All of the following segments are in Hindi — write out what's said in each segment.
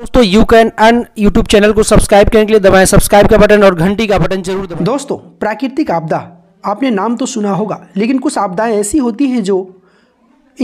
दोस्तों you can earn YouTube channel को सब्सक्राइब करने के लिए दबाएं सब्सक्राइब का बटन और घंटी का बटन जरूर दबाएं दोस्तों प्राकृतिक आपदा आपने नाम तो सुना होगा लेकिन कुछ आपदाएं ऐसी होती हैं जो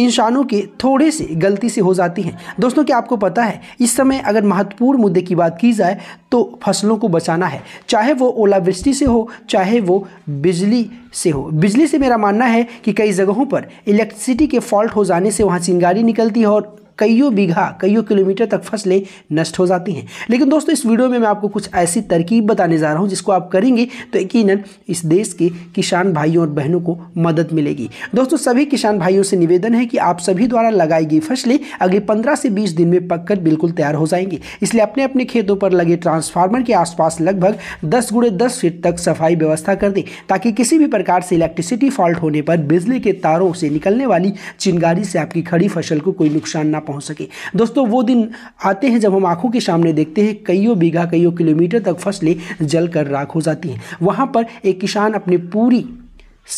इंसानों के थोड़े से गलती से हो जाती हैं दोस्तों क्या आपको पता है इस समय अगर महत्वपूर्ण मुद्दे की बात की जाए तो फसलों को बचाना है चाहे वो ओलावृष्टि से हो चाहे वो बिजली से हो बिजली से मेरा मानना है कि कई जगहों पर इलेक्ट्रिसिटी के फॉल्ट हो जाने से वहाँ चिंगारी निकलती है और कईयों बीघा कईयों किलोमीटर तक फसलें नष्ट हो जाती हैं लेकिन दोस्तों इस वीडियो में मैं आपको कुछ ऐसी तरकीब बताने जा रहा हूँ जिसको आप करेंगे तो यकीन इस देश के किसान भाइयों और बहनों को मदद मिलेगी दोस्तों सभी किसान भाइयों से निवेदन है कि आप सभी द्वारा लगाई गई फसलें अगले पंद्रह से बीस दिन में पककर बिल्कुल तैयार हो जाएंगी इसलिए अपने अपने खेतों पर लगे ट्रांसफार्मर के आसपास लगभग दस गुड़े दस फीट तक सफाई व्यवस्था कर दें ताकि किसी भी प्रकार से इलेक्ट्रिसिटी फॉल्ट होने पर बिजली के तारों से निकलने वाली चिंगारी से आपकी खड़ी फसल को कोई नुकसान ना पहुंच सके दोस्तों वो दिन आते हैं जब हम आंखों के सामने देखते हैं कईयों बीघा कईयों किलोमीटर तक फसलें जल कर राख हो जाती हैं वहाँ पर एक किसान अपने पूरी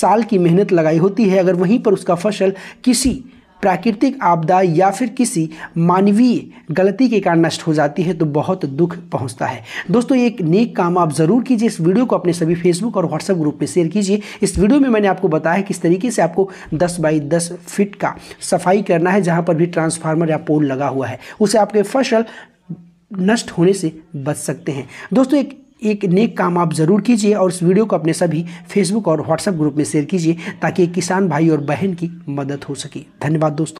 साल की मेहनत लगाई होती है अगर वहीं पर उसका फसल किसी प्राकृतिक आपदा या फिर किसी मानवीय गलती के कारण नष्ट हो जाती है तो बहुत दुख पहुंचता है दोस्तों एक नेक काम आप ज़रूर कीजिए इस वीडियो को अपने सभी फेसबुक और व्हाट्सएप ग्रुप में शेयर कीजिए इस वीडियो में मैंने आपको बताया किस तरीके से आपको दस बाई दस फिट का सफाई करना है जहाँ पर भी ट्रांसफार्मर या पोल लगा हुआ है उसे आपके फसल नष्ट होने से बच सकते हैं दोस्तों एक एक नेक काम आप ज़रूर कीजिए और इस वीडियो को अपने सभी फेसबुक और व्हाट्सएप ग्रुप में शेयर कीजिए ताकि किसान भाई और बहन की मदद हो सके धन्यवाद दोस्तों